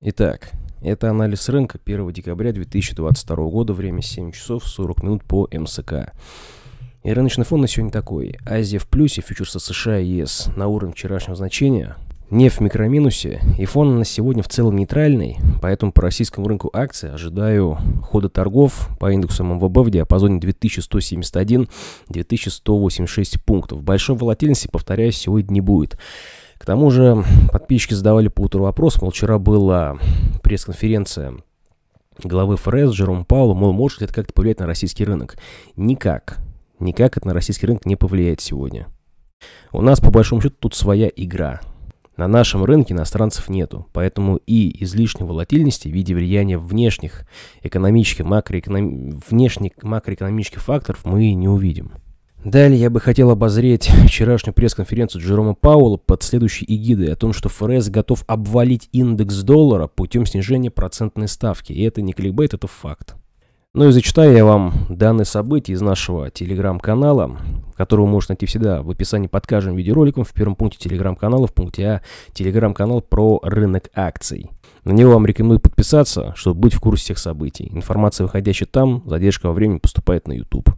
Итак, это анализ рынка 1 декабря 2022 года, время 7 часов 40 минут по МСК. И рыночный фон на сегодня такой. Азия в плюсе, фьючерсы США и ЕС на уровень вчерашнего значения, нефть в микроминусе, и фон на сегодня в целом нейтральный, поэтому по российскому рынку акций ожидаю хода торгов по индексу МВБ в диапазоне 2171-2186 пунктов. Большой волатильности, повторяюсь, сегодня не будет. К тому же подписчики задавали по утру вопрос, мол, вчера была пресс-конференция главы ФРС Джером Паулу, мол, может ли это как-то повлиять на российский рынок? Никак. Никак это на российский рынок не повлияет сегодня. У нас, по большому счету, тут своя игра. На нашем рынке иностранцев нету, поэтому и излишней волатильности в виде влияния внешних экономических, макроэконом... внешних макроэкономических факторов мы не увидим. Далее я бы хотел обозреть вчерашнюю пресс-конференцию Джерома Пауэлла под следующей эгидой о том, что ФРС готов обвалить индекс доллара путем снижения процентной ставки. И это не кликбейт, это факт. Ну и зачитаю я вам данные события из нашего телеграм-канала, которого можно найти всегда в описании под каждым видеороликом в первом пункте телеграм-канала, в пункте А, телеграм-канал про рынок акций. На него вам рекомендую подписаться, чтобы быть в курсе всех событий. Информация, выходящая там, задержка во времени поступает на YouTube.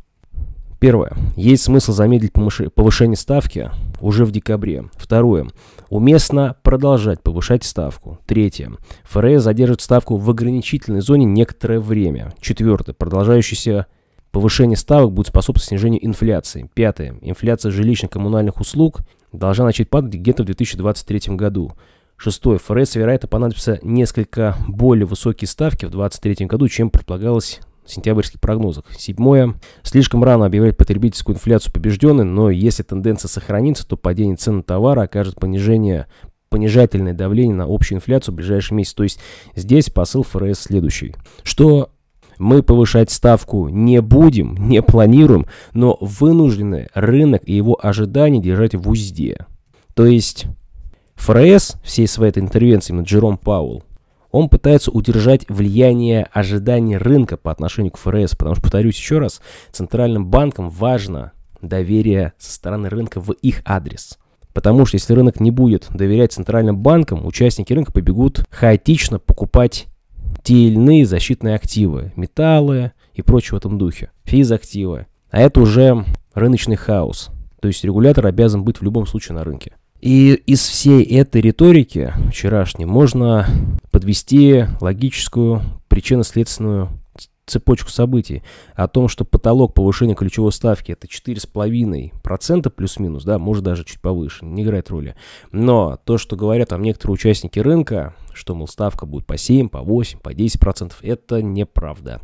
Первое. Есть смысл замедлить повышение ставки уже в декабре. Второе. Уместно продолжать повышать ставку. Третье. ФРС задержит ставку в ограничительной зоне некоторое время. Четвертое. продолжающееся повышение ставок будет способствовать снижению инфляции. Пятое. Инфляция жилищно-коммунальных услуг должна начать падать где-то в 2023 году. Шестое. ФРС, вероятно, понадобится несколько более высокие ставки в 2023 году, чем предполагалось сентябрьских прогнозах. Седьмое. Слишком рано объявлять потребительскую инфляцию побежденной, но если тенденция сохранится, то падение цен на товары окажет понижение понижательное давление на общую инфляцию в ближайший месяц. То есть здесь посыл ФРС следующий, что мы повышать ставку не будем, не планируем, но вынуждены рынок и его ожидания держать в узде. То есть ФРС всей своей этой интервенции, именно Джером Пауэлл, он пытается удержать влияние ожиданий рынка по отношению к ФРС, потому что, повторюсь еще раз, центральным банкам важно доверие со стороны рынка в их адрес. Потому что если рынок не будет доверять центральным банкам, участники рынка побегут хаотично покупать те или иные защитные активы, металлы и прочее в этом духе, физактивы. А это уже рыночный хаос. То есть регулятор обязан быть в любом случае на рынке. И из всей этой риторики вчерашней можно подвести логическую причинно-следственную цепочку событий о том, что потолок повышения ключевой ставки это 4,5% плюс-минус, да, может даже чуть повыше, не играет роли. Но то, что говорят там некоторые участники рынка, что, мол, ставка будет по 7, по 8, по 10%, это неправда.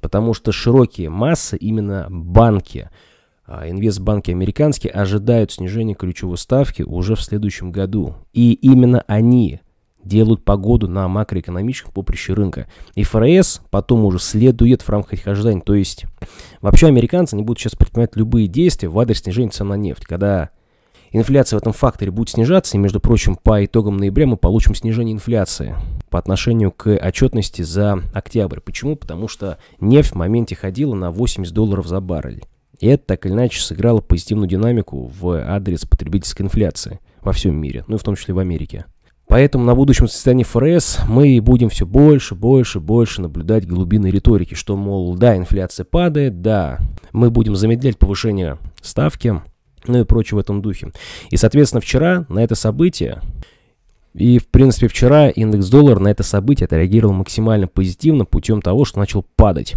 Потому что широкие массы, именно банки – а, инвестбанки американские ожидают снижения ключевой ставки уже в следующем году. И именно они делают погоду на макроэкономическом поприще рынка. И ФРС потом уже следует в рамках этих ожиданий. То есть вообще американцы не будут сейчас предпринимать любые действия в адрес снижения цен на нефть. Когда инфляция в этом факторе будет снижаться, и, между прочим, по итогам ноября мы получим снижение инфляции по отношению к отчетности за октябрь. Почему? Потому что нефть в моменте ходила на 80 долларов за баррель. И это так или иначе сыграло позитивную динамику в адрес потребительской инфляции во всем мире, ну и в том числе в Америке. Поэтому на будущем состоянии ФРС мы будем все больше, больше, больше наблюдать глубины риторики, что, мол, да, инфляция падает, да, мы будем замедлять повышение ставки, ну и прочее в этом духе. И, соответственно, вчера на это событие, и, в принципе, вчера индекс доллара на это событие отреагировал максимально позитивно путем того, что начал падать.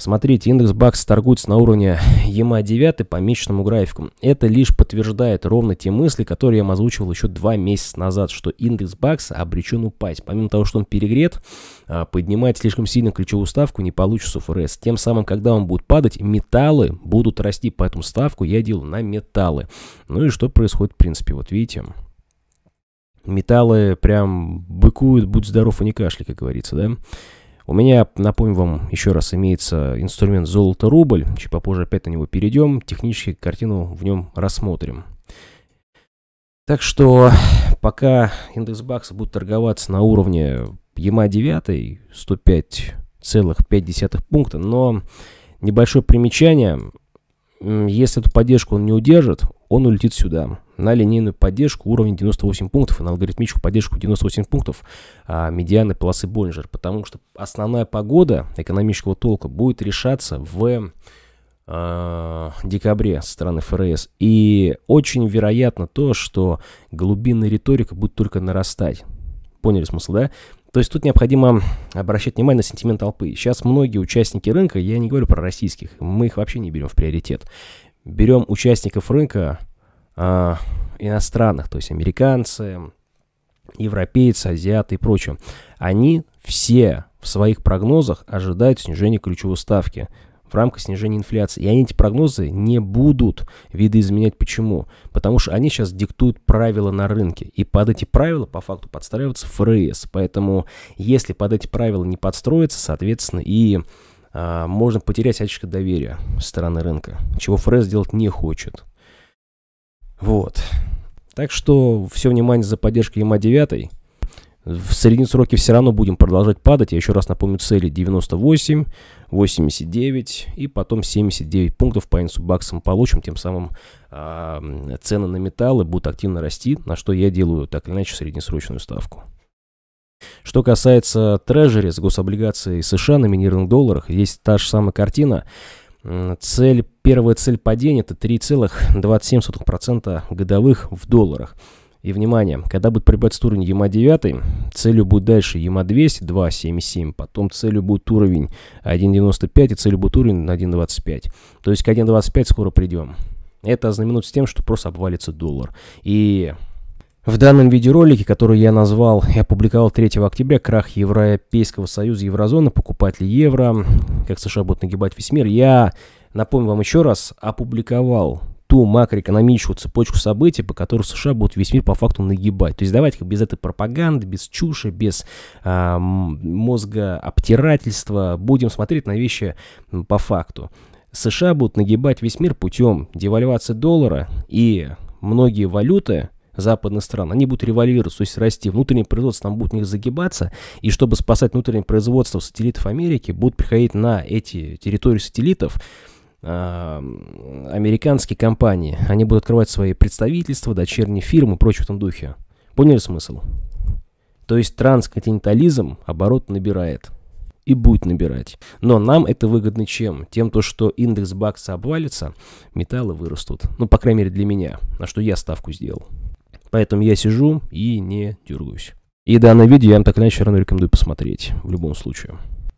Смотрите, индекс БАКС торгуется на уровне EMA 9 по месячному графику. Это лишь подтверждает ровно те мысли, которые я вам озвучивал еще два месяца назад, что индекс БАКС обречен упасть. Помимо того, что он перегрет, а, поднимать слишком сильно ключевую ставку не получится ФРС. Тем самым, когда он будет падать, металлы будут расти, поэтому ставку я делал на металлы. Ну и что происходит, в принципе, вот видите. Металлы прям быкуют, будь здоров и не кашляй, как говорится, да? У меня, напомню вам, еще раз имеется инструмент золото-рубль. Чуть попозже опять на него перейдем. Технически картину в нем рассмотрим. Так что пока индекс бакса будет торговаться на уровне ЕМА 9, 105,5 пункта, но небольшое примечание, если эту поддержку он не удержит, он улетит сюда, на линейную поддержку уровня 98 пунктов и на алгоритмическую поддержку 98 пунктов а, медианы полосы Боллинджер, потому что основная погода экономического толка будет решаться в э, декабре со стороны ФРС. И очень вероятно то, что глубинная риторика будет только нарастать. Поняли смысл, да? То есть тут необходимо обращать внимание на сентимент толпы. Сейчас многие участники рынка, я не говорю про российских, мы их вообще не берем в приоритет, берем участников рынка э, иностранных, то есть американцы, европейцы, азиаты и прочее, они все в своих прогнозах ожидают снижения ключевой ставки в рамках снижения инфляции. И они эти прогнозы не будут видоизменять. Почему? Потому что они сейчас диктуют правила на рынке. И под эти правила, по факту, подстраиваются ФРС. Поэтому, если под эти правила не подстроится, соответственно, и а, можно потерять очко доверия со стороны рынка, чего ФРС делать не хочет. Вот. Так что все внимание за поддержкой ЕМА 9. В среднесроке все равно будем продолжать падать. Я еще раз напомню цели 98, 89 и потом 79 пунктов по инсу баксам получим. Тем самым э, цены на металлы будут активно расти, на что я делаю так или иначе среднесрочную ставку. Что касается трежерис, гособлигаций США, номинированных в долларах, есть та же самая картина. Цель, первая цель падения – это 3,27% годовых в долларах. И внимание, когда будет прибавиться уровень ЕМА 9, целью будет дальше ЕМА 200, 2,77, потом целью будет уровень 1,95 и целью будет уровень 1,25. То есть к 1,25 скоро придем. Это знаменует с тем, что просто обвалится доллар. И в данном видеоролике, который я назвал и опубликовал 3 октября «Крах Европейского союза еврозоны, покупатели евро, как США будут нагибать весь мир», я, напомню вам еще раз, опубликовал ту макроэкономическую цепочку событий, по которой США будут весь мир по факту нагибать. То есть давайте без этой пропаганды, без чуши, без э, мозга обтирательства будем смотреть на вещи по факту. США будут нагибать весь мир путем девальвации доллара и многие валюты западных стран. Они будут револьвироваться, то есть расти. Внутреннее производство там будет у них загибаться. И чтобы спасать внутреннее производство сателлитов Америки, будут приходить на эти территории сателлитов а, американские компании. Они будут открывать свои представительства, дочерние фирмы и прочее в этом духе. Поняли смысл? То есть трансконтинентализм оборот набирает и будет набирать. Но нам это выгодно чем? Тем, то, что индекс бакса обвалится, металлы вырастут. Ну, по крайней мере, для меня, на что я ставку сделал. Поэтому я сижу и не дергаюсь. И данное видео я вам так или иначе рано рекомендую посмотреть, в любом случае.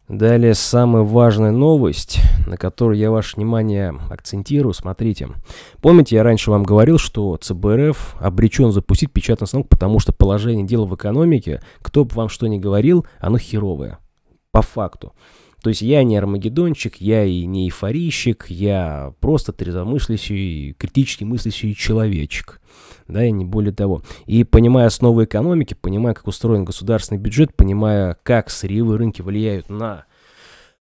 Далее самая важная новость, на которую я ваше внимание акцентирую, смотрите. Помните, я раньше вам говорил, что ЦБРФ обречен запустить печатный станок, потому что положение дел в экономике, кто бы вам что ни говорил, оно херовое. По факту. То есть я не армагеддончик, я и не эйфорийщик, я просто трезвомыслящий, критически мыслящий человечек да, и не более того. И понимая основы экономики, понимая, как устроен государственный бюджет, понимая, как сырьевые рынки влияют на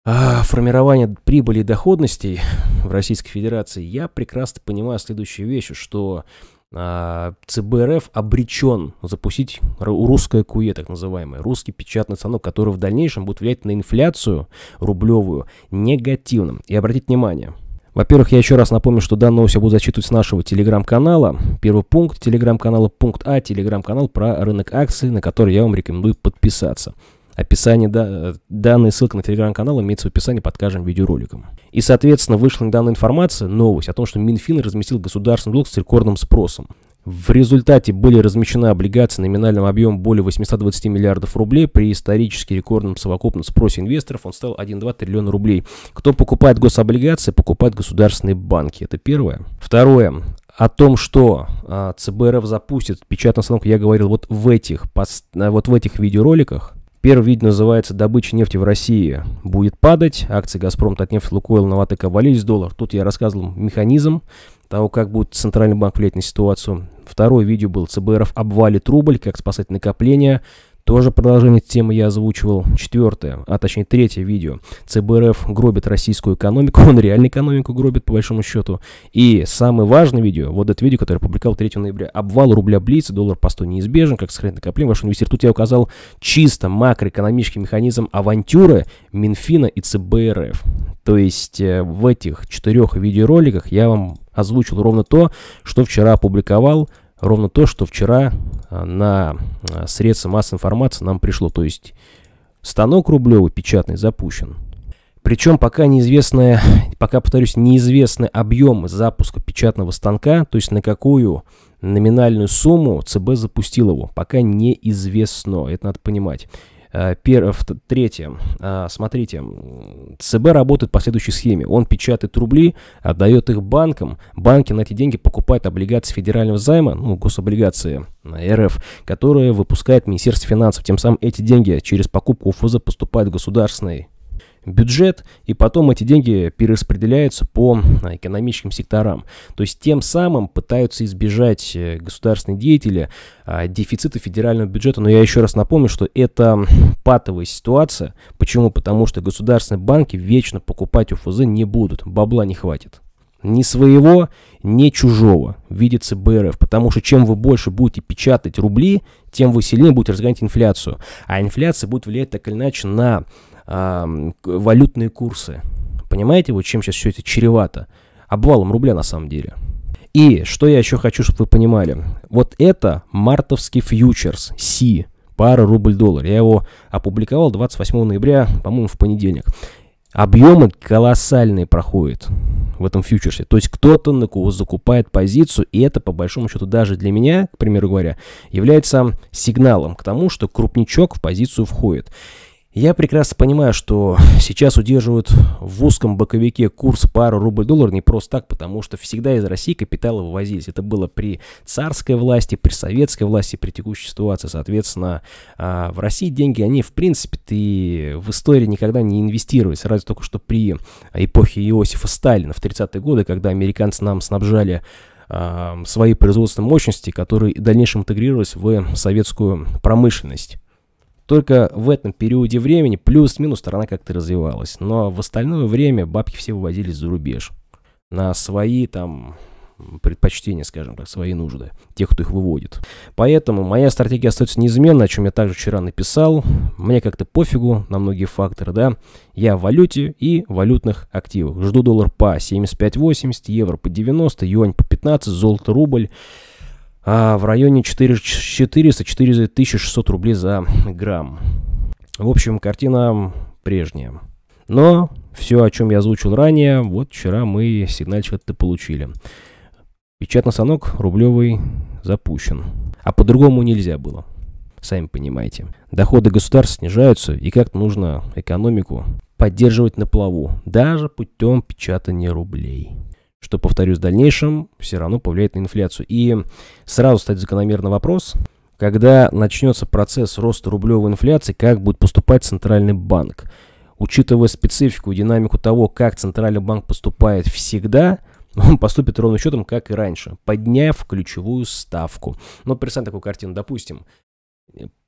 а, формирование прибыли и доходностей в Российской Федерации, я прекрасно понимаю следующую вещь, что а, ЦБРФ обречен запустить русское куе, так называемое, русский печатный станок, который в дальнейшем будет влиять на инфляцию рублевую негативным. И обратите внимание – во-первых, я еще раз напомню, что данную новость я буду зачитывать с нашего телеграм-канала. Первый пункт телеграм-канала, пункт А, телеграм-канал про рынок акций, на который я вам рекомендую подписаться. Описание, да, э, данная ссылка на телеграм-канал имеется в описании под каждым видеороликом. И, соответственно, вышла недавно информация, новость о том, что Минфин разместил государственный долг с рекордным спросом. В результате были размещены облигации номинальным объемом более 820 миллиардов рублей. При исторически рекордном совокупном спросе инвесторов он стал 1,2 триллиона рублей. Кто покупает гособлигации, покупает государственные банки. Это первое. Второе о том, что а, ЦБРФ запустит печатный станок, я говорил вот в этих, пост, а, вот в этих видеороликах. Первый вид называется «Добыча нефти в России будет падать», акции «Газпром», «Татнефть», «Лукойл», «Новотек» валились доллар. Тут я рассказывал механизм, того, как будет Центральный банк влиять на ситуацию. Второе видео было ЦБРов обвалит рубль, как спасать накопления. Тоже продолжение темы я озвучивал. Четвертое, а точнее третье видео. ЦБРФ гробит российскую экономику. Он реально экономику гробит, по большому счету. И самое важное видео, вот это видео, которое я публиковал 3 ноября. Обвал рубля блиц, доллар по 100 неизбежен, как сохранить накопление. Ваш инвестор тут я указал чисто макроэкономический механизм авантюры Минфина и ЦБРФ. То есть э, в этих четырех видеороликах я вам озвучил ровно то, что вчера опубликовал, ровно то, что вчера а, на а, средства массовой информации нам пришло. То есть станок рублевый печатный запущен. Причем пока неизвестные, пока, повторюсь, неизвестны объемы запуска печатного станка, то есть на какую номинальную сумму ЦБ запустил его, пока неизвестно, это надо понимать. Э, в-третьем, э, Смотрите, ЦБ работает по следующей схеме. Он печатает рубли, отдает их банкам. Банки на эти деньги покупают облигации федерального займа, ну, гособлигации э, РФ, которые выпускает Министерство финансов. Тем самым эти деньги через покупку УФЗ поступают в государственный бюджет, и потом эти деньги перераспределяются по э, экономическим секторам. То есть тем самым пытаются избежать э, государственные деятели а, дефицита федерального бюджета. Но я еще раз напомню, что это патовая ситуация. Почему? Потому что государственные банки вечно покупать у не будут, бабла не хватит. Ни своего, ни чужого в виде ЦБРФ, потому что чем вы больше будете печатать рубли, тем вы сильнее будете разгонять инфляцию. А инфляция будет влиять так или иначе на валютные курсы. Понимаете, вот чем сейчас все это чревато? Обвалом рубля на самом деле. И что я еще хочу, чтобы вы понимали. Вот это мартовский фьючерс Си, пара рубль-доллар. Я его опубликовал 28 ноября, по-моему, в понедельник. Объемы колоссальные проходят в этом фьючерсе. То есть кто-то на кого закупает позицию, и это, по большому счету, даже для меня, к примеру говоря, является сигналом к тому, что крупничок в позицию входит. Я прекрасно понимаю, что сейчас удерживают в узком боковике курс пару рубль-доллар не просто так, потому что всегда из России капиталы вывозились. Это было при царской власти, при советской власти, при текущей ситуации. Соответственно, а, в России деньги, они в принципе ты в истории никогда не инвестировались. Разве только что при эпохе Иосифа Сталина в 30-е годы, когда американцы нам снабжали а, свои производственные мощности, которые в дальнейшем интегрировались в советскую промышленность. Только в этом периоде времени плюс-минус страна как-то развивалась. Но в остальное время бабки все вывозились за рубеж. На свои там предпочтения, скажем так, свои нужды, тех, кто их выводит. Поэтому моя стратегия остается неизменной, о чем я также вчера написал. Мне как-то пофигу на многие факторы, да. Я в валюте и валютных активах. Жду доллар по 75-80, евро по 90, юань по 15, золото, рубль а в районе 400-4600 рублей за грамм. В общем, картина прежняя. Но все, о чем я озвучил ранее, вот вчера мы сигнальчик это получили. Печатный станок рублевый запущен. А по-другому нельзя было. Сами понимаете. Доходы государств снижаются, и как нужно экономику поддерживать на плаву, даже путем печатания рублей что, повторюсь, в дальнейшем все равно повлияет на инфляцию. И сразу стоит закономерный вопрос, когда начнется процесс роста рублевой инфляции, как будет поступать Центральный банк. Учитывая специфику и динамику того, как Центральный банк поступает всегда, он поступит ровным счетом, как и раньше, подняв ключевую ставку. Но ну, представьте такую картину, допустим,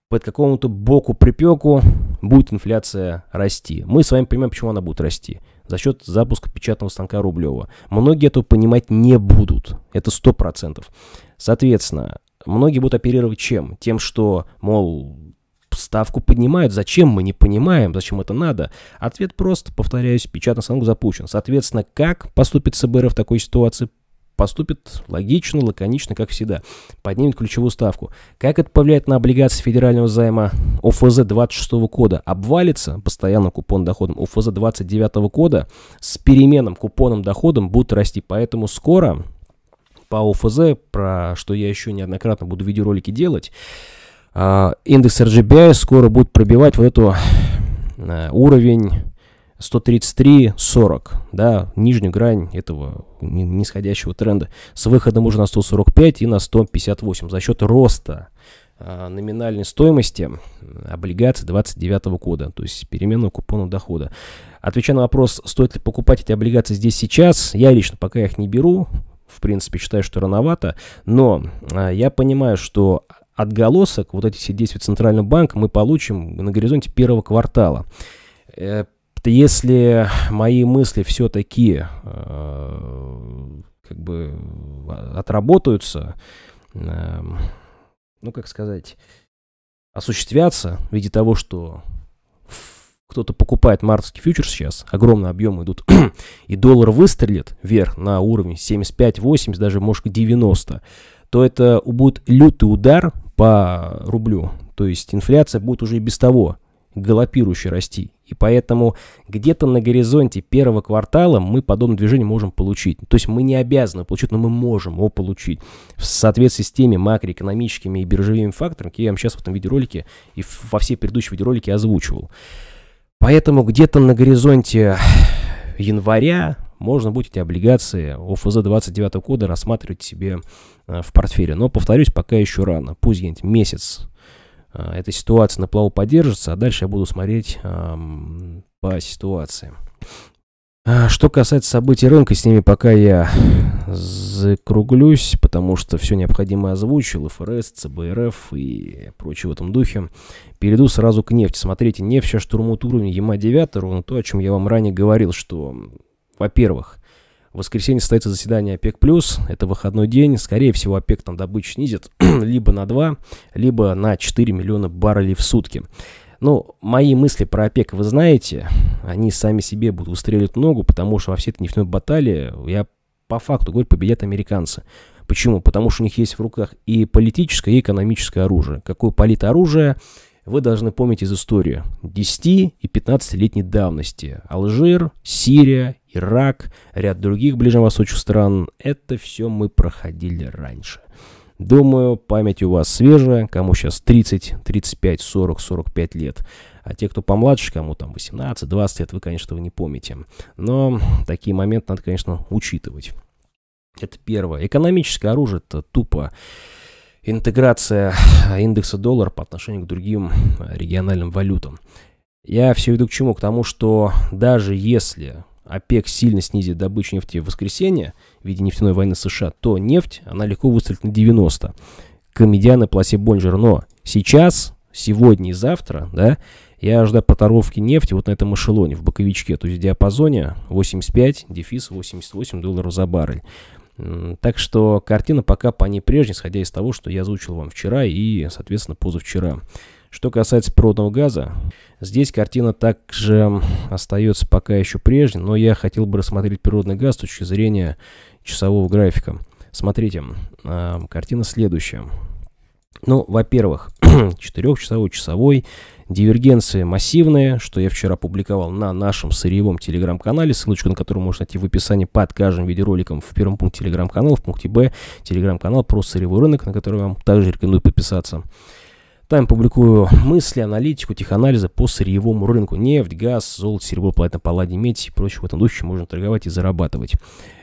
под какому-то боку припеку будет инфляция расти. Мы с вами понимаем, почему она будет расти за счет запуска печатного станка Рублева. Многие этого понимать не будут. Это 100%. Соответственно, многие будут оперировать чем? Тем, что, мол, ставку поднимают, зачем мы не понимаем, зачем это надо? Ответ прост, повторяюсь, печатный станок запущен. Соответственно, как поступит СБР в такой ситуации, поступит логично, лаконично, как всегда. Поднимет ключевую ставку. Как это повлияет на облигации федерального займа ОФЗ 26 кода? Обвалится постоянно купон доходом ОФЗ 29 кода с переменным купоном доходом будут расти. Поэтому скоро по ОФЗ, про что я еще неоднократно буду видеоролики делать, а, индекс RGBI скоро будет пробивать вот эту э, уровень 133.40, да, нижнюю грань этого нисходящего тренда с выходом уже на 145 и на 158 за счет роста а, номинальной стоимости облигаций 29 года, то есть переменного купона дохода. Отвечая на вопрос, стоит ли покупать эти облигации здесь сейчас, я лично пока их не беру, в принципе, считаю, что рановато, но а, я понимаю, что отголосок вот эти все действия Центрального банка мы получим на горизонте первого квартала э, если мои мысли все-таки э, как бы а, отработаются, эм, ну как сказать, осуществятся в виде того, что кто-то покупает мартовский фьючерс сейчас, огромные объемы идут, и доллар выстрелит вверх на уровень 75-80, даже может 90, то это будет лютый удар по рублю. То есть инфляция будет уже и без того галопирующе расти. И поэтому где-то на горизонте первого квартала мы подобное движение можем получить. То есть мы не обязаны получить, но мы можем его получить. В соответствии с теми макроэкономическими и биржевыми факторами, которые я вам сейчас в этом видеоролике и во все предыдущие видеоролики озвучивал. Поэтому где-то на горизонте января можно будет эти облигации ОФЗ 29 года рассматривать себе э, в портфеле. Но, повторюсь, пока еще рано. Пусть где-нибудь месяц Э, эта ситуация на плаву поддержится, а дальше я буду смотреть по ситуации. А, что касается событий рынка, с ними пока я закруглюсь, потому что все необходимое озвучил, ФРС, ЦБРФ и прочее в этом духе. Перейду сразу к нефти. Смотрите, нефть сейчас штурмует уровень ЕМА-9, ровно то, о чем я вам ранее говорил, что, во-первых, в воскресенье состоится заседание ОПЕК+, это выходной день. Скорее всего, ОПЕК там добычу снизит либо на 2, либо на 4 миллиона баррелей в сутки. Ну, мои мысли про ОПЕК вы знаете, они сами себе будут устреливать ногу, потому что во всей этой нефтяной баталии, я по факту говорю, победят американцы. Почему? Потому что у них есть в руках и политическое, и экономическое оружие. Какое политоружие, вы должны помнить из истории 10 и 15-летней давности. Алжир, Сирия, Ирак, ряд других ближневосточных стран. Это все мы проходили раньше. Думаю, память у вас свежая, кому сейчас 30, 35, 40, 45 лет. А те, кто помладше, кому там 18, 20 лет, вы, конечно, вы не помните. Но такие моменты надо, конечно, учитывать. Это первое. Экономическое оружие это тупо интеграция индекса доллара по отношению к другим э, региональным валютам. Я все веду к чему? К тому, что даже если ОПЕК сильно снизит добычу нефти в воскресенье в виде нефтяной войны США, то нефть, она легко выстрелит на 90. К медиане пласе Бонжер. Но сейчас, сегодня и завтра, да, я ожидаю поторговки нефти вот на этом эшелоне, в боковичке, то есть в диапазоне 85, дефис 88 долларов за баррель. Так что картина пока по ней прежней, исходя из того, что я озвучил вам вчера и, соответственно, позавчера. Что касается природного газа, здесь картина также остается пока еще прежней, но я хотел бы рассмотреть природный газ с точки зрения часового графика. Смотрите, а, картина следующая. Ну, во-первых, четырехчасовой, часовой, дивергенции массивные, что я вчера публиковал на нашем сырьевом телеграм-канале, ссылочку на который можно найти в описании под каждым видеороликом в первом пункте телеграм-канала, в пункте Б телеграм-канал про сырьевой рынок, на который вам также рекомендую подписаться. Там я публикую мысли, аналитику, теханализы по сырьевому рынку. Нефть, газ, золото, серебро, платина, палладий, медь и прочее в этом духе можно торговать и зарабатывать.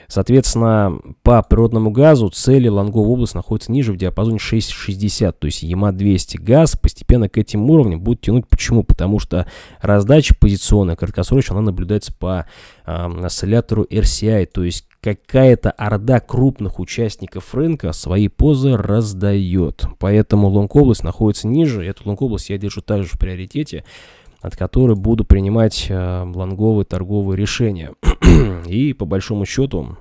Соответственно, по природному газу цели Лонговой области находятся ниже в диапазоне 6,60, то есть ЕМА-200. Газ постепенно к этим уровням будет тянуть. Почему? Потому что раздача позиционная, краткосрочная, она наблюдается по э, осциллятору RCI, а. то есть какая-то орда крупных участников рынка свои позы раздает. Поэтому Лонг-область находится ниже. Эту Лонг-область я держу также в приоритете, от которой буду принимать э, лонговые торговые решения. И по большому счету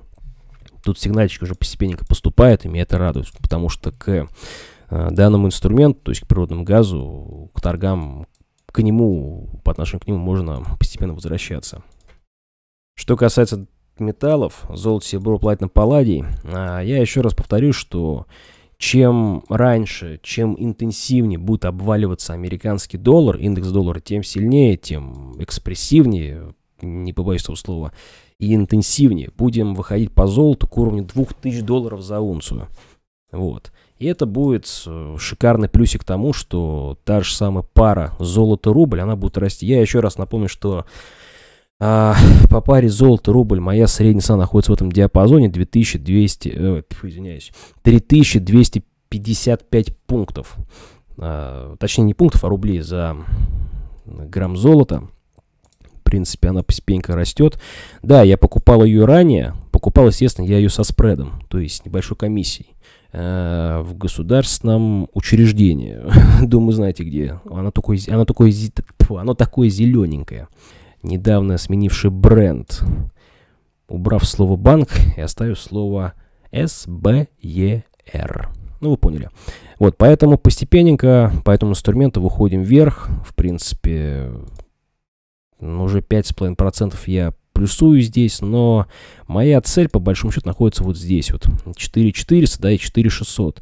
тут сигнальчик уже постепенно поступает, и меня это радует, потому что к э, данному инструменту, то есть к природному газу, к торгам, к нему, по отношению к нему можно постепенно возвращаться. Что касается металлов, золото, серебро, платина, палладий, а я еще раз повторю, что чем раньше, чем интенсивнее будет обваливаться американский доллар, индекс доллара, тем сильнее, тем экспрессивнее, не побоюсь этого слова, и интенсивнее будем выходить по золоту к уровню 2000 долларов за унцию. Вот. И это будет э, шикарный плюсик тому, что та же самая пара золото-рубль, она будет расти. Я еще раз напомню, что а, по паре золото, рубль, моя средняя цена находится в этом диапазоне 2200, э, извиняюсь, 3255 пунктов. А, точнее, не пунктов, а рублей за грамм золота. В принципе, она постепенько растет. Да, я покупал ее ранее. Покупал, естественно, я ее со спредом, то есть небольшой комиссией э, в государственном учреждении. Думаю, знаете где. Она такое, она такое, она такое зелененькое недавно сменивший бренд, убрав слово «банк» и оставив слово SBER. Ну, вы поняли. Вот, поэтому постепенненько по этому инструменту выходим вверх. В принципе, ну, уже 5,5% я плюсую здесь, но моя цель, по большому счету, находится вот здесь вот. 4400, да, и 4600.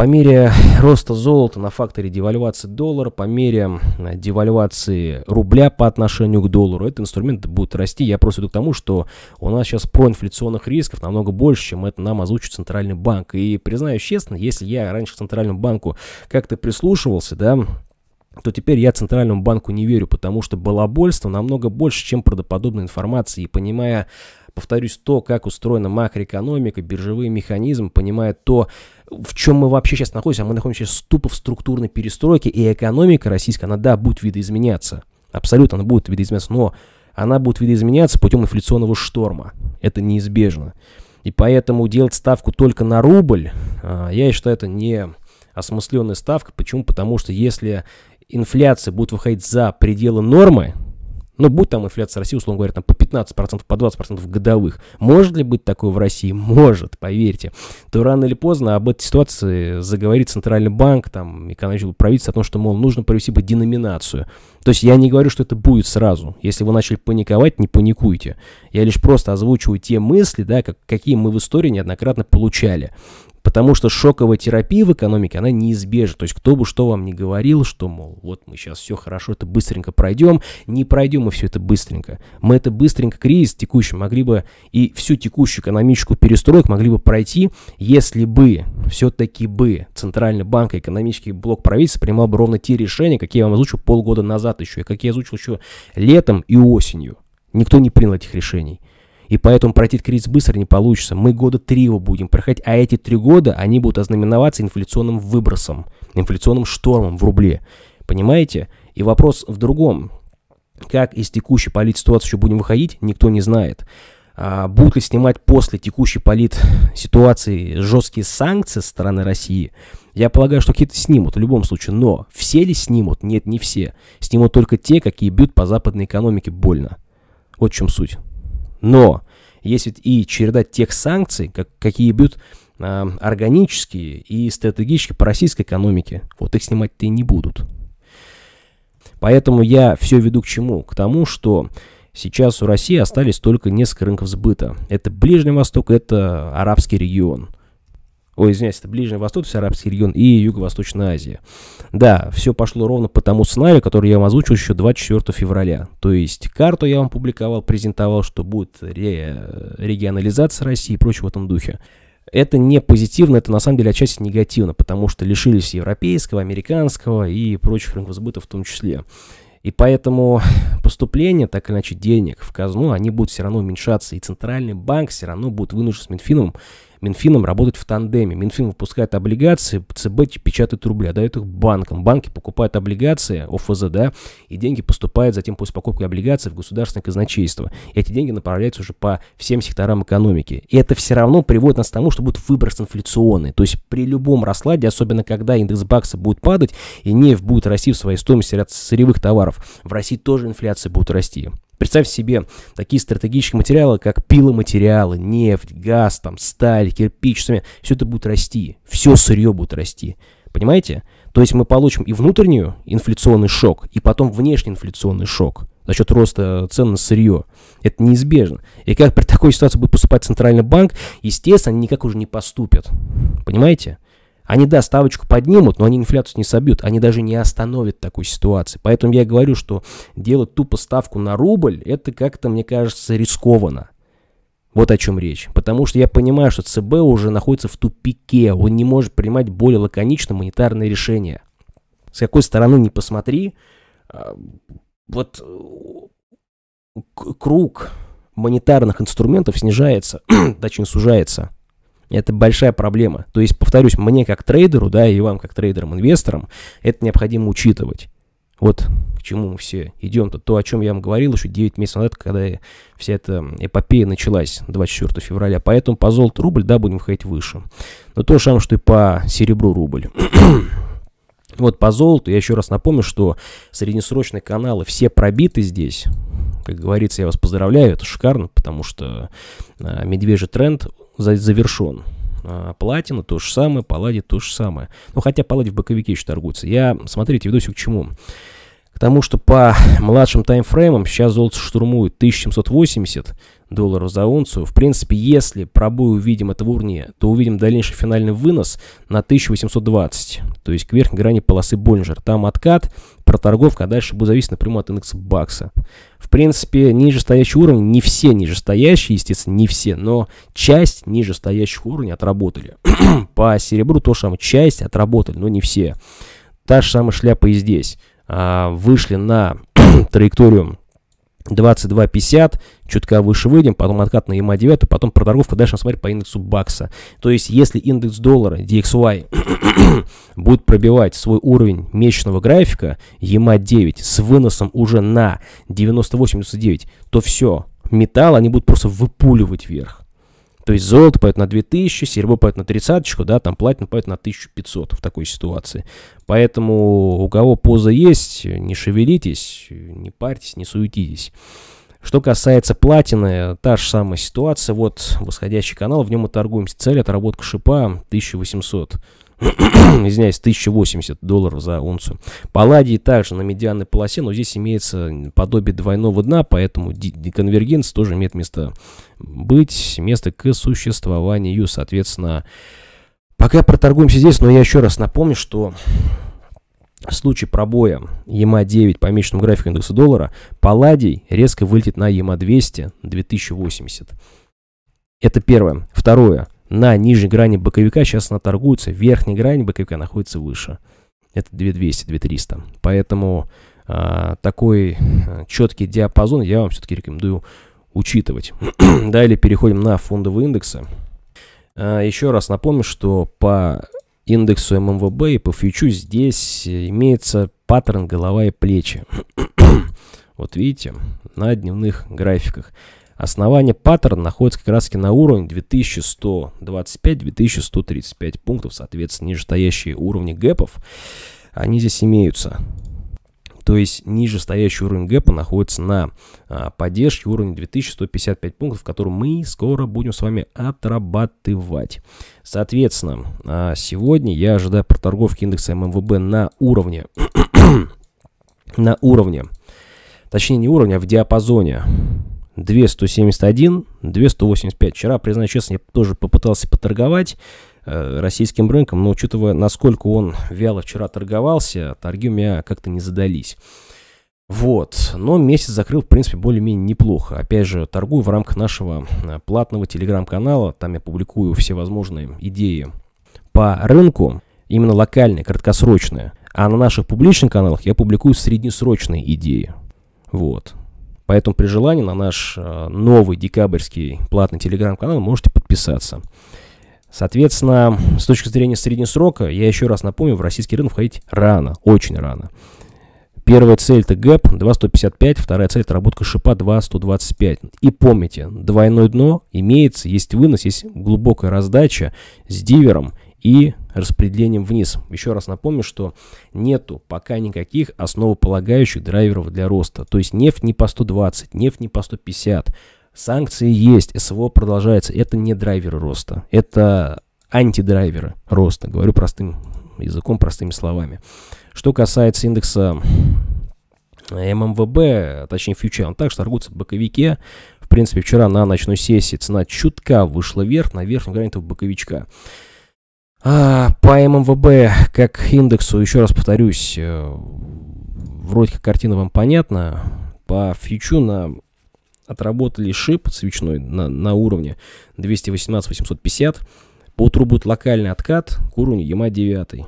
По мере роста золота на факторе девальвации доллара, по мере э, девальвации рубля по отношению к доллару, этот инструмент будет расти. Я просто иду к тому, что у нас сейчас проинфляционных рисков намного больше, чем это нам озвучит Центральный банк. И признаюсь честно, если я раньше к Центральному банку как-то прислушивался, да, то теперь я Центральному банку не верю, потому что балабольство намного больше, чем правдоподобной информации. И понимая Повторюсь, то, как устроена макроэкономика, биржевые механизмы, понимая то, в чем мы вообще сейчас находимся, а мы находимся сейчас тупо в структурной перестройке, и экономика российская, она, да, будет видоизменяться. Абсолютно она будет видоизменяться, но она будет видоизменяться путем инфляционного шторма. Это неизбежно. И поэтому делать ставку только на рубль, а, я считаю, это не осмысленная ставка. Почему? Потому что если инфляция будет выходить за пределы нормы, ну, будь там инфляция России, условно говоря, там по 15%, по 20% годовых. Может ли быть такое в России? Может, поверьте. То рано или поздно об этой ситуации заговорит Центральный банк, там, экономическое правительство о том, что, мол, нужно провести бы деноминацию. То есть я не говорю, что это будет сразу. Если вы начали паниковать, не паникуйте. Я лишь просто озвучиваю те мысли, да, как, какие мы в истории неоднократно получали. Потому что шоковая терапия в экономике, она неизбежна. То есть кто бы что вам ни говорил, что, мол, вот мы сейчас все хорошо, это быстренько пройдем, не пройдем мы все это быстренько. Мы это быстренько, кризис текущий, могли бы и всю текущую экономическую перестройку могли бы пройти, если бы, все-таки бы, Центральный банк и экономический блок правительства принимал бы ровно те решения, какие я вам озвучил полгода назад еще, и какие я озвучил еще летом и осенью. Никто не принял этих решений. И поэтому пройти кризис быстро не получится. Мы года три его будем проходить, а эти три года они будут ознаменоваться инфляционным выбросом, инфляционным штормом в рубле. Понимаете? И вопрос в другом. Как из текущей политситуации еще будем выходить, никто не знает. А будут ли снимать после текущей политситуации жесткие санкции со стороны России? Я полагаю, что какие-то снимут в любом случае, но все ли снимут? Нет, не все. Снимут только те, какие бьют по западной экономике больно. Вот в чем суть. Но есть ведь и череда тех санкций, как, какие бьют э, органические и стратегические по российской экономике. Вот их снимать-то и не будут. Поэтому я все веду к чему? К тому, что сейчас у России остались только несколько рынков сбыта. Это Ближний Восток, это арабский регион – Ой, извиняюсь, это Ближний Восток, то есть Арабский регион и Юго-Восточная Азия. Да, все пошло ровно по тому сценарию, который я вам озвучил еще 24 февраля. То есть карту я вам публиковал, презентовал, что будет ре- регионализация России и прочее в этом духе. Это не позитивно, это на самом деле отчасти негативно, потому что лишились европейского, американского и прочих рынков сбыта в том числе. И поэтому поступления, так или иначе, денег в казну, они будут все равно уменьшаться. И Центральный банк все равно будет вынужден с Минфином Минфином работать в тандеме. Минфин выпускает облигации, ЦБ печатает рубли, отдает их банкам. Банки покупают облигации, ОФЗ, да, и деньги поступают затем после покупки облигаций в государственное казначейство. И эти деньги направляются уже по всем секторам экономики. И это все равно приводит нас к тому, что будет выброс инфляционный. То есть при любом раскладе, особенно когда индекс бакса будет падать, и нефть будет расти в своей стоимости ряд сырьевых товаров, в России тоже инфляция будет расти. Представь себе такие стратегические материалы, как пиломатериалы, нефть, газ, там, сталь, кирпич, все это будет расти, все сырье будет расти. Понимаете? То есть мы получим и внутреннюю инфляционный шок, и потом внешний инфляционный шок за счет роста цен на сырье. Это неизбежно. И как при такой ситуации будет поступать Центральный банк, естественно, они никак уже не поступят. Понимаете? Они, да, ставочку поднимут, но они инфляцию не собьют, они даже не остановят такую ситуацию. Поэтому я говорю, что делать тупо ставку на рубль, это как-то, мне кажется, рискованно. Вот о чем речь. Потому что я понимаю, что ЦБ уже находится в тупике. Он не может принимать более лаконичные монетарные решения. С какой стороны не посмотри, а, вот круг монетарных инструментов снижается, точнее сужается это большая проблема. То есть, повторюсь, мне как трейдеру, да, и вам как трейдерам, инвесторам, это необходимо учитывать. Вот к чему мы все идем. То, то, о чем я вам говорил еще 9 месяцев назад, когда вся эта эпопея началась 24 февраля. Поэтому по золоту рубль, да, будем ходить выше. Но то же самое, что и по серебру рубль. вот по золоту я еще раз напомню, что среднесрочные каналы все пробиты здесь. Как говорится, я вас поздравляю, это шикарно, потому что а, медвежий тренд завершен. А, Платина то же самое, Паллади то же самое. Ну, хотя Паллади в боковике еще торгуется. Я, смотрите, видосик, к чему. Тому что по младшим таймфреймам сейчас золото штурмует 1780 долларов за унцию. В принципе, если пробой увидим этого уровня, то увидим дальнейший финальный вынос на 1820. То есть к верхней грани полосы Боллинджер. Там откат, проторговка, а дальше будет зависеть напрямую от индекса бакса. В принципе, нижестоящий уровень, не все нижестоящие, естественно, не все, но часть нижестоящих уровней отработали. По серебру то же самое, часть отработали, но не все. Та же самая шляпа и здесь. А, вышли на траекторию 22.50, чутка выше выйдем, потом откат на ема 9, потом проторговка дальше смотри по индексу бакса. То есть, если индекс доллара DXY будет пробивать свой уровень месячного графика ема 9 с выносом уже на 98.9, то все, металл они будут просто выпуливать вверх. То есть золото пойдет на 2000, серебро пойдет на тридцаточку, да, там платина пойдет на 1500 в такой ситуации. Поэтому у кого поза есть, не шевелитесь, не парьтесь, не суетитесь. Что касается платины, та же самая ситуация. Вот восходящий канал, в нем мы торгуемся. Цель отработка шипа 1800. Извиняюсь, 1080 долларов за унцию. Палладий также на медианной полосе, но здесь имеется подобие двойного дна, поэтому конвергенс тоже имеет место быть, место к существованию, соответственно. Пока проторгуемся здесь, но я еще раз напомню, что в случае пробоя ЕМА-9 по месячному графику индекса доллара, Палладий резко вылетит на ЕМА-200 2080. Это первое. Второе. На нижней грани боковика сейчас она торгуется, верхняя грани боковика находится выше. Это 2200-2300. Поэтому а, такой а, четкий диапазон я вам все-таки рекомендую учитывать. Далее переходим на фондовые индексы. А, еще раз напомню, что по индексу ММВБ и по фьючу здесь имеется паттерн голова и плечи. вот видите, на дневных графиках. Основание паттерна находится как раз таки на уровне 2125-2135 пунктов, соответственно, нижестоящие уровни гэпов, они здесь имеются. То есть ниже стоящий уровень гэпа находится на а, поддержке уровня 2155 пунктов, который мы скоро будем с вами отрабатывать. Соответственно, а, сегодня я ожидаю проторговки индекса ММВБ на уровне, на уровне, точнее не уровня, а в диапазоне 2171 285. Вчера, признаюсь честно, я тоже попытался поторговать. Э, российским рынком, но учитывая, насколько он вяло вчера торговался, торги у меня как-то не задались. Вот, но месяц закрыл, в принципе, более-менее неплохо. Опять же, торгую в рамках нашего э, платного телеграм-канала, там я публикую всевозможные идеи по рынку, именно локальные, краткосрочные. А на наших публичных каналах я публикую среднесрочные идеи. Вот. Поэтому при желании на наш э, новый декабрьский платный телеграм-канал можете подписаться. Соответственно, с точки зрения среднесрока, я еще раз напомню, в российский рынок входить рано, очень рано. Первая цель это гэп 2,155, вторая цель это работка шипа 2,125. И помните, двойное дно имеется, есть вынос, есть глубокая раздача с дивером и распределением вниз. Еще раз напомню, что нету пока никаких основополагающих драйверов для роста. То есть нефть не по 120, нефть не по 150. Санкции есть, СВО продолжается. Это не драйверы роста, это антидрайверы роста. Говорю простым языком, простыми словами. Что касается индекса э, ММВБ, эм точнее фьючер, он также торгуется в боковике. В принципе, вчера на ночной сессии цена чутка вышла вверх на верхнем грани этого боковичка. А по ММВБ, эм как индексу, еще раз повторюсь, э, вроде как картина вам понятна. По фьючу на отработали шип свечной на, на уровне 218-850. По утру будет локальный откат к уровню ЕМА 9.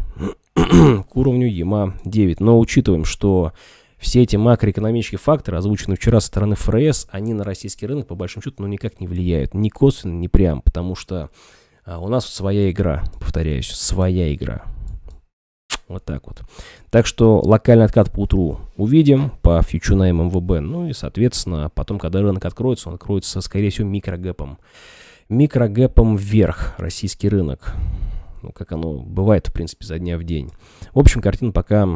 к уровню ЕМА 9. Но учитываем, что все эти макроэкономические факторы, озвученные вчера со стороны ФРС, они на российский рынок, по большому счету, ну, никак не влияют. Ни косвенно, ни прям, потому что а, у нас своя игра, повторяюсь, своя игра. Вот так вот. Так что локальный откат по утру увидим по фьючернаймам МВБ. Ну и, соответственно, потом, когда рынок откроется, он откроется, скорее всего, микрогэпом. Микрогэпом вверх российский рынок. Ну, как оно бывает, в принципе, за дня в день. В общем, картина пока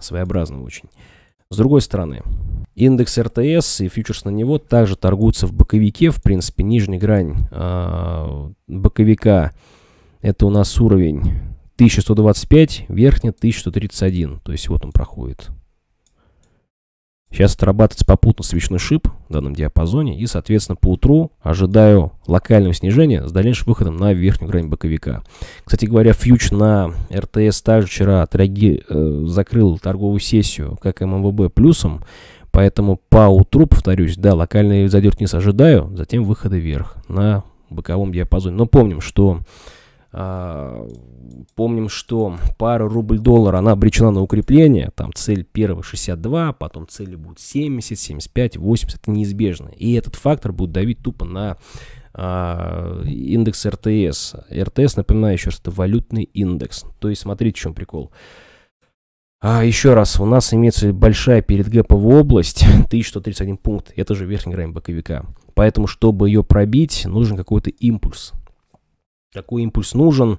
своеобразная очень. С другой стороны, индекс РТС и фьючерс на него также торгуются в боковике. В принципе, нижняя грань э, боковика – это у нас уровень 1125, верхняя 1131. То есть вот он проходит. Сейчас отрабатывается попутно свечной шип в данном диапазоне. И, соответственно, по утру ожидаю локального снижения с дальнейшим выходом на верхнюю грань боковика. Кстати говоря, фьюч на РТС также вчера отреаги... э, закрыл торговую сессию как ММВБ плюсом. Поэтому по утру, повторюсь, да, локальный задерт низ ожидаю, затем выходы вверх на боковом диапазоне. Но помним, что а, помним, что пара рубль-доллар, она обречена на укрепление. Там цель первого 62, потом цели будут 70, 75, 80. Это неизбежно. И этот фактор будет давить тупо на а, индекс РТС. РТС, напоминаю еще раз, это валютный индекс. То есть смотрите, в чем прикол. А, еще раз, у нас имеется большая перед ГПВ область, 1131 пункт, это же верхняя грань боковика. Поэтому, чтобы ее пробить, нужен какой-то импульс. Какой импульс нужен?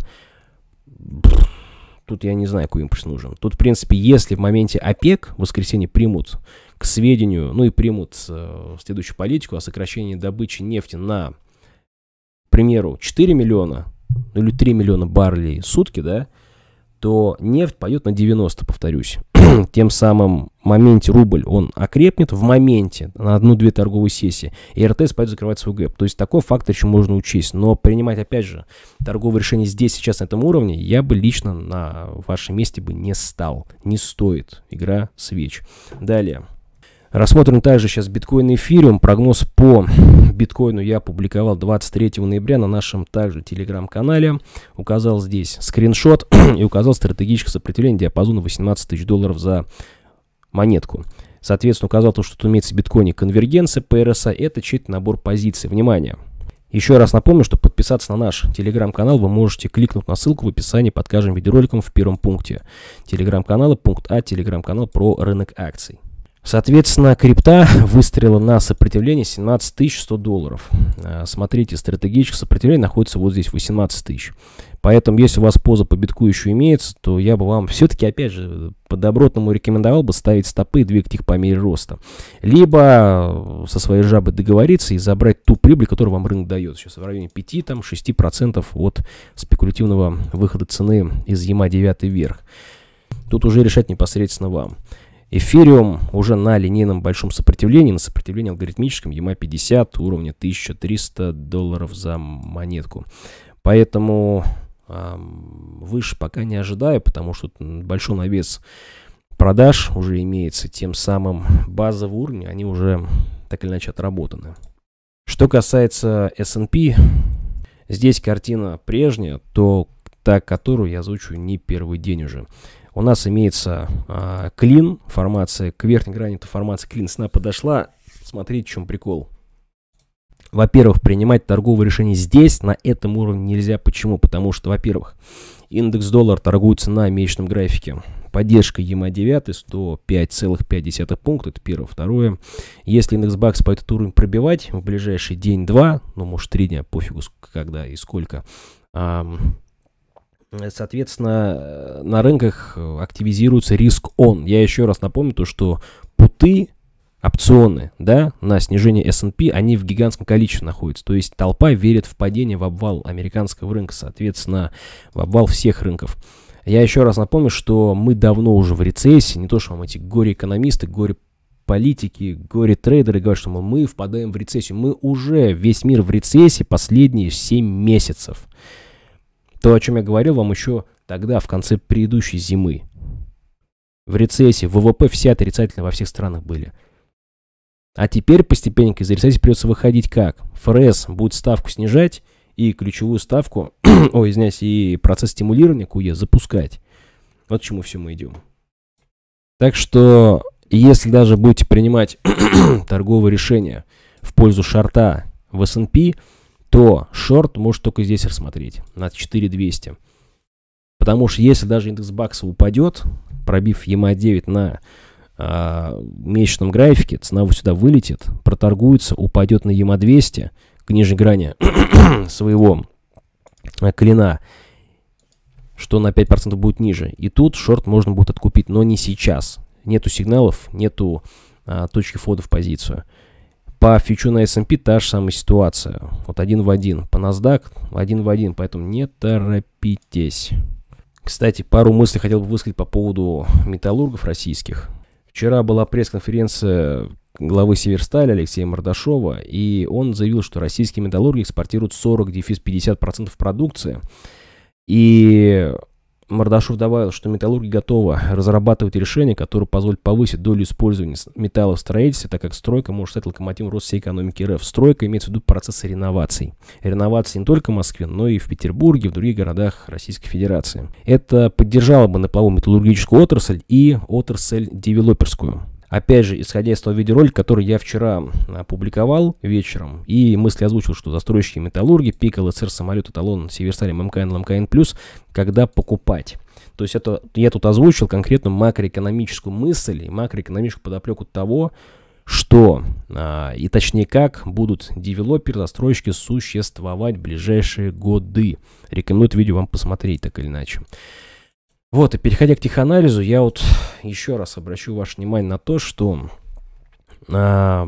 Тут я не знаю, какой импульс нужен. Тут, в принципе, если в моменте ОПЕК в воскресенье примут к сведению, ну и примут э, следующую политику о сокращении добычи нефти на, к примеру, 4 миллиона ну или 3 миллиона баррелей в сутки, да, то нефть пойдет на 90, повторюсь. тем самым моменте рубль, он окрепнет в моменте на одну-две торговые сессии, и РТС пойдет закрывать свой гэп. То есть такой фактор еще можно учесть. Но принимать, опять же, торговые решения здесь, сейчас, на этом уровне, я бы лично на вашем месте бы не стал. Не стоит. Игра свеч. Далее. Рассмотрим также сейчас биткоин и эфириум. Прогноз по биткоину я опубликовал 23 ноября на нашем также телеграм-канале. Указал здесь скриншот и указал стратегическое сопротивление диапазона 18 тысяч долларов за монетку. Соответственно, указал то, что тут имеется в биткоине конвергенция ПРСА, Это чей то набор позиций. Внимание! Еще раз напомню, что подписаться на наш телеграм-канал вы можете кликнуть на ссылку в описании под каждым видеороликом в первом пункте телеграм-канала, пункт А, телеграм-канал про рынок акций. Соответственно, крипта выстрелила на сопротивление 17 100 долларов. Э, смотрите, стратегическое сопротивление находится вот здесь, 18 тысяч. Поэтому, если у вас поза по битку еще имеется, то я бы вам все-таки, опять же, по-добротному рекомендовал бы ставить стопы и двигать их по мере роста. Либо э, со своей жабой договориться и забрать ту прибыль, которую вам рынок дает. Сейчас в районе 5-6% от спекулятивного выхода цены из ЕМА 9 вверх. Тут уже решать непосредственно вам. Эфириум уже на линейном большом сопротивлении, на сопротивлении алгоритмическом EMA 50 уровня 1300 долларов за монетку. Поэтому э, выше пока не ожидаю, потому что большой навес продаж уже имеется, тем самым базовые уровни, они уже так или иначе отработаны. Что касается S&P, здесь картина прежняя, то та, которую я озвучу не первый день уже. У нас имеется а, клин, формация, к верхней грани эта формация клин сна подошла. Смотрите, в чем прикол. Во-первых, принимать торговые решения здесь, на этом уровне нельзя. Почему? Потому что, во-первых, индекс доллар торгуется на месячном графике. Поддержка ЕМА 9 105,5 пункта, это первое. Второе, если индекс бакс по этот уровень пробивать в ближайший день-два, ну, может, три дня, пофигу, когда и сколько, Соответственно, э, на рынках э, активизируется риск он. Я еще раз напомню то, что путы, опционы да, на снижение S&P, они в гигантском количестве находятся. То есть толпа верит в падение, в обвал американского рынка, соответственно, в обвал всех рынков. Я еще раз напомню, что мы давно уже в рецессии, не то что мы эти горе-экономисты, горе политики, горе-трейдеры говорят, что мы, мы впадаем в рецессию. Мы уже, весь мир в рецессии последние 7 месяцев. То, о чем я говорил вам еще тогда, в конце предыдущей зимы. В рецессии, ВВП все отрицательно во всех странах были. А теперь постепенненько из рецессии придется выходить как? ФРС будет ставку снижать и ключевую ставку, ой, извиняюсь, и процесс стимулирования КУЕ запускать. Вот к чему все мы идем. Так что, если даже будете принимать торговые решения в пользу шарта в S&P, то шорт может только здесь рассмотреть, на 4200. Потому что если даже индекс бакса упадет, пробив EMA-9 на э, месячном графике, цена вот сюда вылетит, проторгуется, упадет на EMA-200 к нижней грани своего э, клина, что на 5% будет ниже. И тут шорт можно будет откупить, но не сейчас. Нету сигналов, нету а, точки входа в позицию. По фьючу на S&P эм та же самая ситуация. Вот один в один. По NASDAQ один в один, поэтому не торопитесь. Кстати, пару мыслей хотел бы высказать по поводу металлургов российских. Вчера была пресс-конференция главы Северстали Алексея Мордашова, и он заявил, что российские металлурги экспортируют 40-50% продукции. И Мордашов добавил, что металлурги готовы разрабатывать решения, которые позволят повысить долю использования металла в строительстве, так как стройка может стать локомотивом роста всей экономики РФ. Стройка имеет в виду процесс реноваций. Реновации не только в Москве, но и в Петербурге, в других городах Российской Федерации. Это поддержало бы на плаву металлургическую отрасль и отрасль девелоперскую. Опять же, исходя из того видеоролика, который я вчера опубликовал вечером, и мысли озвучил, что застройщики металлурги, пикал СР самолет, эталон, Северсталим, МКН, МКН+, когда покупать. То есть это я тут озвучил конкретную макроэкономическую мысль и макроэкономическую подоплеку того, что а, и точнее как будут девелоперы, застройщики существовать в ближайшие годы. Рекомендую это видео вам посмотреть так или иначе. Вот, и переходя к теханализу, я вот еще раз обращу ваше внимание на то, что а,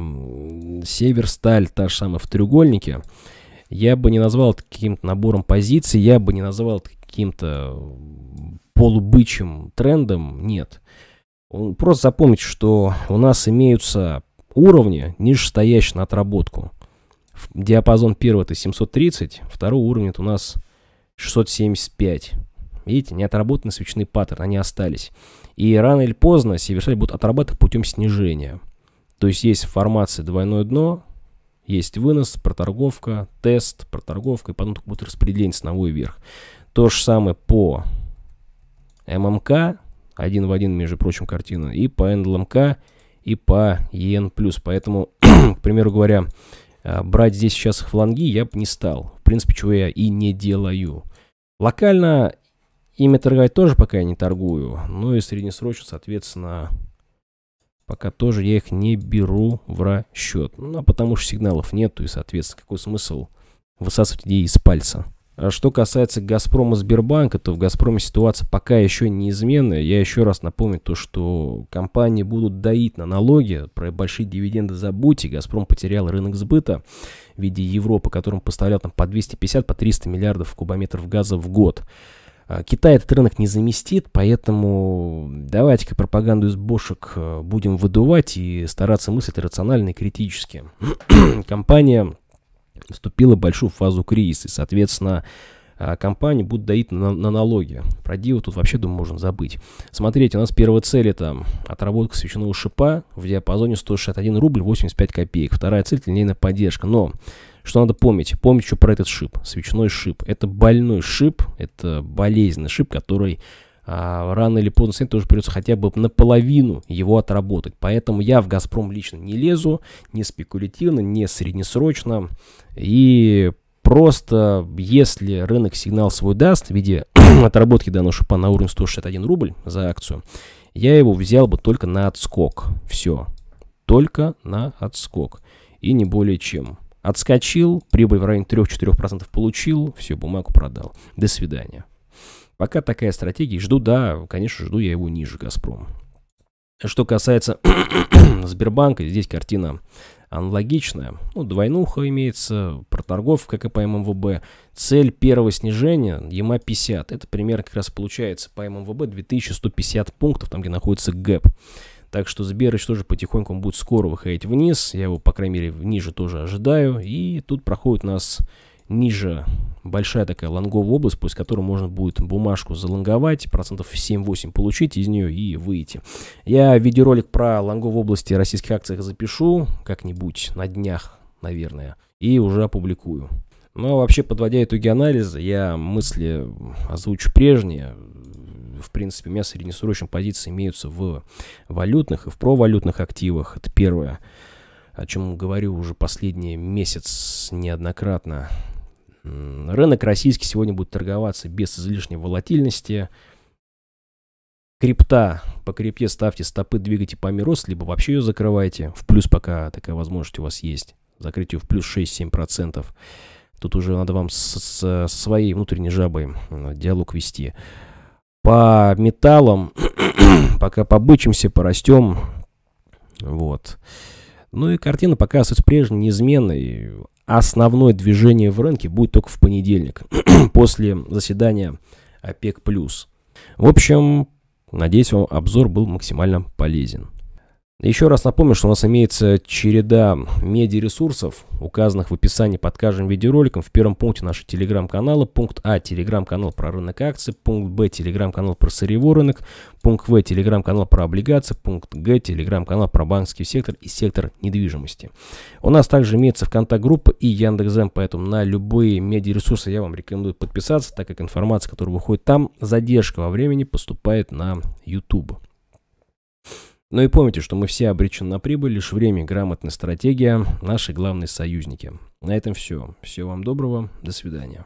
Северсталь, та же самая в треугольнике, я бы не назвал каким-то набором позиций, я бы не назвал каким-то полубычьим трендом, нет. Просто запомните, что у нас имеются уровни, нижестоящие на отработку. Диапазон первого это 730, второй уровень это у нас 675. Видите, не отработаны свечные паттерны, они остались. И рано или поздно северсаль будут отрабатывать путем снижения. То есть есть формации двойное дно, есть вынос, проторговка, тест, проторговка, и потом будет распределение ценовой вверх. То же самое по ММК, один в один, между прочим, картина, и по НЛМК, и по ЕН+. Поэтому, к примеру говоря, а, брать здесь сейчас фланги я бы не стал. В принципе, чего я и не делаю. Локально Ими торговать тоже пока я не торгую. Ну и среднесрочно, соответственно, пока тоже я их не беру в расчет. Ну, а потому что сигналов нету и, соответственно, какой смысл высасывать идеи из пальца. А что касается Газпрома Сбербанка, то в Газпроме ситуация пока еще неизменная. Я еще раз напомню то, что компании будут доить на налоги. Про большие дивиденды забудьте. Газпром потерял рынок сбыта в виде Европы, которым поставлял там по 250-300 по 300 миллиардов кубометров газа в год. А, Китай этот рынок не заместит, поэтому давайте-ка пропаганду из бошек э, будем выдувать и стараться мыслить рационально и критически. Компания вступила в большую фазу кризиса, и, соответственно, а, компания будет доить на, на налоги. Про Диву тут вообще, думаю, можно забыть. Смотрите, у нас первая цель это отработка свечного шипа в диапазоне 161 рубль 85 копеек. Вторая цель это линейная поддержка. Но что надо помнить? Помнить еще про этот шип, свечной шип. Это больной шип, это болезненный шип, который а, рано или поздно сегодня тоже придется хотя бы наполовину его отработать. Поэтому я в «Газпром» лично не лезу, не спекулятивно, не среднесрочно. И просто, если рынок сигнал свой даст в виде отработки данного шипа на уровень 161 рубль за акцию, я его взял бы только на отскок. Все. Только на отскок. И не более чем. Отскочил, прибыль в районе 3-4% получил, все, бумагу продал. До свидания. Пока такая стратегия. Жду, да, конечно, жду я его ниже «Газпром». Что касается Сбербанка, здесь картина аналогичная. Ну, двойнуха имеется, как и по ММВБ. Цель первого снижения ЕМА 50. Это примерно как раз получается по ММВБ 2150 пунктов, там где находится ГЭП. Так что Сберыч тоже потихоньку будет скоро выходить вниз. Я его, по крайней мере, ниже тоже ожидаю. И тут проходит у нас ниже большая такая лонговая область, после которой можно будет бумажку залонговать, процентов 7-8 получить из нее и выйти. Я видеоролик про лонговые области российских акций запишу как-нибудь на днях, наверное, и уже опубликую. Но ну, а вообще, подводя итоги анализа, я мысли озвучу прежние в принципе, у меня среднесрочные позиции имеются в валютных и в провалютных активах. Это первое, о чем говорю уже последний месяц неоднократно. Рынок российский сегодня будет торговаться без излишней волатильности. Крипта. По крипте ставьте стопы, двигайте по рост, либо вообще ее закрывайте. В плюс пока такая возможность у вас есть. закрытие в плюс 6-7%. Тут уже надо вам со своей внутренней жабой диалог вести по металлам, пока побычимся, порастем. Вот. Ну и картина пока остается прежней, неизменной. Основное движение в рынке будет только в понедельник, после заседания ОПЕК+. В общем, надеюсь, вам обзор был максимально полезен. Еще раз напомню, что у нас имеется череда медиаресурсов, указанных в описании под каждым видеороликом. В первом пункте нашего телеграм канала Пункт А – телеграм-канал про рынок акций. Пункт Б – телеграм-канал про сырьевой рынок. Пункт В – телеграм-канал про облигации. Пункт Г – телеграм-канал про банковский сектор и сектор недвижимости. У нас также имеется ВКонтакт-группа и Яндекс.Зен, поэтому на любые медиаресурсы я вам рекомендую подписаться, так как информация, которая выходит там, задержка во времени поступает на YouTube. Но ну и помните, что мы все обречены на прибыль, лишь время, грамотная стратегия – наши главные союзники. На этом все. Всего вам доброго. До свидания.